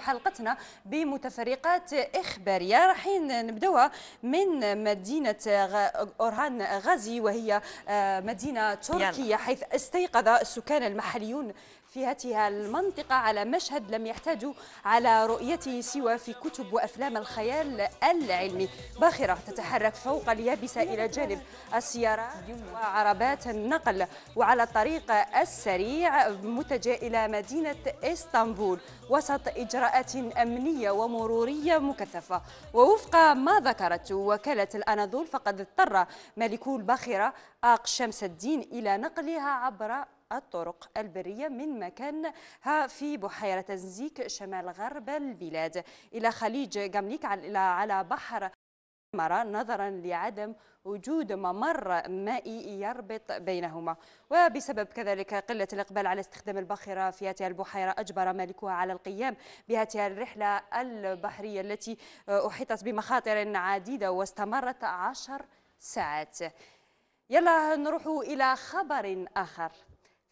حلقتنا بمتفرقات إخبارية راح نبدأها من مدينة أورهان غازي وهي آه، مدينة تركية حيث استيقظ السكان المحليون في هاتها المنطقة على مشهد لم يحتاجوا على رؤيته سوى في كتب وأفلام الخيال العلمي باخرة تتحرك فوق اليابسة إلى جانب السيارات وعربات النقل وعلى الطريق السريع متجه إلى مدينة إسطنبول وسط إجراءات أمنية ومرورية مكثفة ووفق ما ذكرت وكالة الأناضول فقد اضطر مالكو الباخرة آق شمس الدين إلى نقلها عبر الطرق البرية من مكانها في بحيرة تنزيك شمال غرب البلاد إلى خليج جامليك على بحر مرة نظرا لعدم وجود ممر مائي يربط بينهما وبسبب كذلك قلة الإقبال على استخدام الباخرة في هذه البحيرة أجبر مالكها على القيام بهذه الرحلة البحرية التي أحيطت بمخاطر عديدة واستمرت عشر ساعات يلا نروح إلى خبر آخر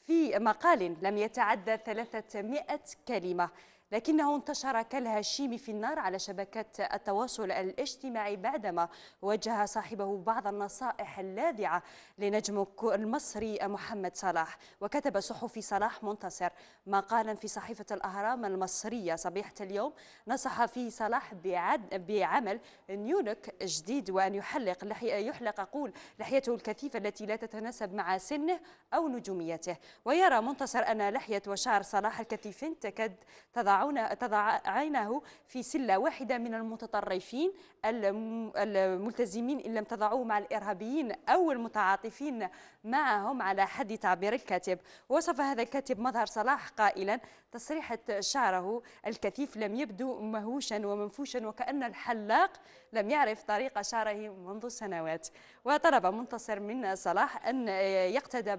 في مقال لم يتعدى 300 كلمة لكنه انتشر كالهشيم في النار على شبكات التواصل الاجتماعي بعدما وجه صاحبه بعض النصائح اللاذعة لنجم المصري محمد صلاح وكتب صحفي صلاح منتصر مقالا في صحيفة الأهرام المصرية صبيحة اليوم نصح فيه صلاح بعد بعمل نيونك جديد وأن يحلق يحلق أقول لحيته الكثيفة التي لا تتناسب مع سنه أو نجوميته ويرى منتصر أن لحية وشعر صلاح الكثيفين تكاد تضع تضع عينه في سلة واحدة من المتطرفين الملتزمين إن لم تضعوه مع الإرهابيين أو المتعاطفين معهم على حد تعبير الكاتب وصف هذا الكاتب مظهر صلاح قائلا تصريحة شعره الكثيف لم يبدو مهوشا ومنفوشا وكأن الحلاق لم يعرف طريق شعره منذ سنوات وطلب منتصر من صلاح أن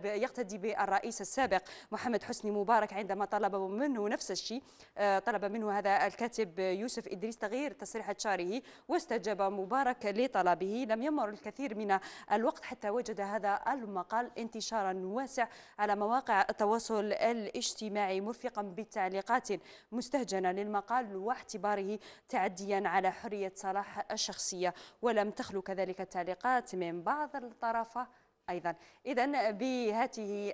يقتدي بالرئيس السابق محمد حسني مبارك عندما طلب منه نفس الشيء آه، طلب منه هذا الكاتب يوسف إدريس تغيير تصريح شاره واستجاب مبارك لطلبه لم يمر الكثير من الوقت حتى وجد هذا المقال انتشارا واسع على مواقع التواصل الاجتماعي مرفقا بتعليقات مستهجنة للمقال واعتباره تعديا على حرية صلاح الشخصية ولم تخلو كذلك التعليقات من بعض الطرفة أيضا إذا بهذه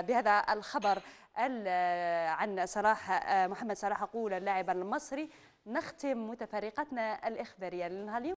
بهذا الخبر عن صلاح محمد صلاح قول اللاعب المصري نختم متفرقتنا الإخبارية للنهار